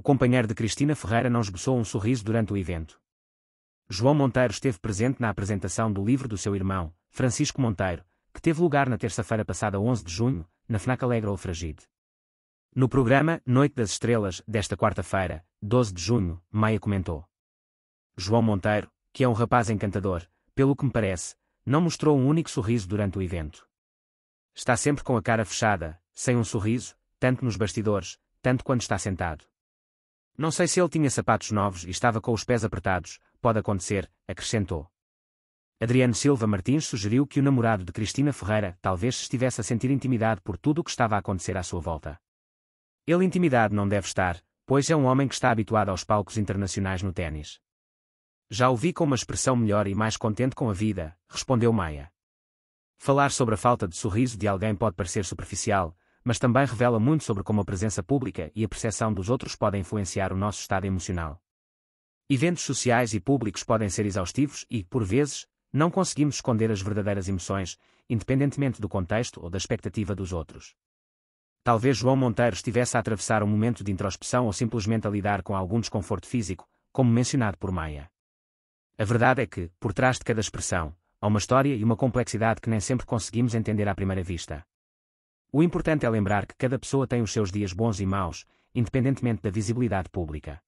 o companheiro de Cristina Ferreira não esboçou um sorriso durante o evento. João Monteiro esteve presente na apresentação do livro do seu irmão, Francisco Monteiro, que teve lugar na terça-feira passada 11 de junho, na FNAC Alegre Alfragide. No programa Noite das Estrelas, desta quarta-feira, 12 de junho, Maia comentou. João Monteiro, que é um rapaz encantador, pelo que me parece, não mostrou um único sorriso durante o evento. Está sempre com a cara fechada, sem um sorriso, tanto nos bastidores, tanto quando está sentado. Não sei se ele tinha sapatos novos e estava com os pés apertados, pode acontecer, acrescentou. Adriano Silva Martins sugeriu que o namorado de Cristina Ferreira talvez estivesse a sentir intimidade por tudo o que estava a acontecer à sua volta. Ele intimidade não deve estar, pois é um homem que está habituado aos palcos internacionais no ténis. Já o vi com uma expressão melhor e mais contente com a vida, respondeu Maia. Falar sobre a falta de sorriso de alguém pode parecer superficial, mas também revela muito sobre como a presença pública e a percepção dos outros podem influenciar o nosso estado emocional. Eventos sociais e públicos podem ser exaustivos e, por vezes, não conseguimos esconder as verdadeiras emoções, independentemente do contexto ou da expectativa dos outros. Talvez João Monteiro estivesse a atravessar um momento de introspecção ou simplesmente a lidar com algum desconforto físico, como mencionado por Maia. A verdade é que, por trás de cada expressão, há uma história e uma complexidade que nem sempre conseguimos entender à primeira vista. O importante é lembrar que cada pessoa tem os seus dias bons e maus, independentemente da visibilidade pública.